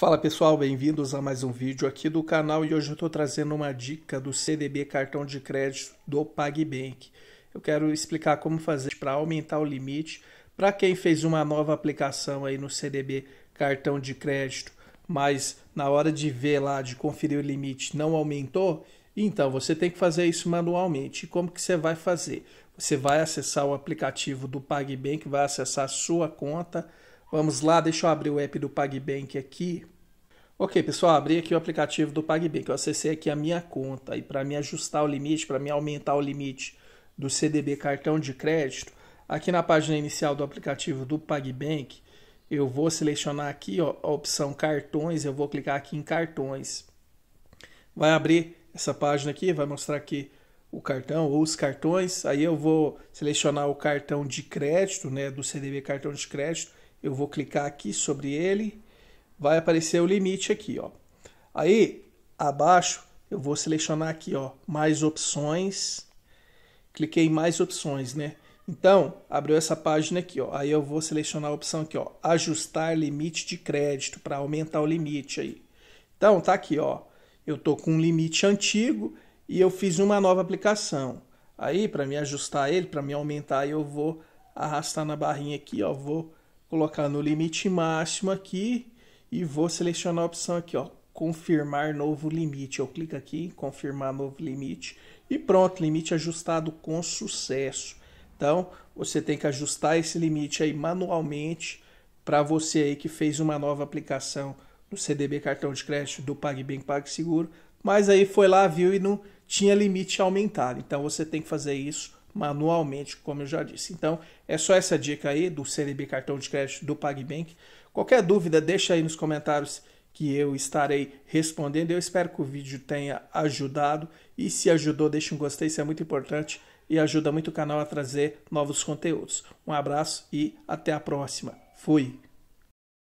Fala pessoal, bem-vindos a mais um vídeo aqui do canal e hoje eu estou trazendo uma dica do CDB Cartão de Crédito do PagBank. Eu quero explicar como fazer para aumentar o limite para quem fez uma nova aplicação aí no CDB Cartão de Crédito, mas na hora de ver lá, de conferir o limite, não aumentou, então você tem que fazer isso manualmente. E como que você vai fazer? Você vai acessar o aplicativo do PagBank, vai acessar a sua conta, Vamos lá, deixa eu abrir o app do PagBank aqui. Ok, pessoal, abri aqui o aplicativo do PagBank. Eu acessei aqui a minha conta e para me ajustar o limite, para me aumentar o limite do CDB cartão de crédito, aqui na página inicial do aplicativo do PagBank, eu vou selecionar aqui ó, a opção cartões, eu vou clicar aqui em cartões. Vai abrir essa página aqui, vai mostrar aqui o cartão ou os cartões. Aí eu vou selecionar o cartão de crédito, né, do CDB cartão de crédito. Eu vou clicar aqui sobre ele vai aparecer o limite aqui, ó. Aí, abaixo, eu vou selecionar aqui, ó, mais opções. Cliquei em mais opções, né? Então, abriu essa página aqui, ó. Aí eu vou selecionar a opção aqui, ó, ajustar limite de crédito para aumentar o limite aí. Então, tá aqui, ó. Eu tô com um limite antigo e eu fiz uma nova aplicação. Aí, para me ajustar ele, para me aumentar, eu vou arrastar na barrinha aqui, ó, vou colocar no limite máximo aqui e vou selecionar a opção aqui, ó, confirmar novo limite. Eu clico aqui, confirmar novo limite e pronto, limite ajustado com sucesso. Então, você tem que ajustar esse limite aí manualmente para você aí que fez uma nova aplicação do CDB cartão de crédito do PagBank PagSeguro, mas aí foi lá, viu e não tinha limite aumentado. Então, você tem que fazer isso manualmente, como eu já disse. Então, é só essa dica aí do CDB Cartão de Crédito do PagBank. Qualquer dúvida, deixa aí nos comentários que eu estarei respondendo. Eu espero que o vídeo tenha ajudado e se ajudou, deixa um gostei, isso é muito importante e ajuda muito o canal a trazer novos conteúdos. Um abraço e até a próxima. Fui!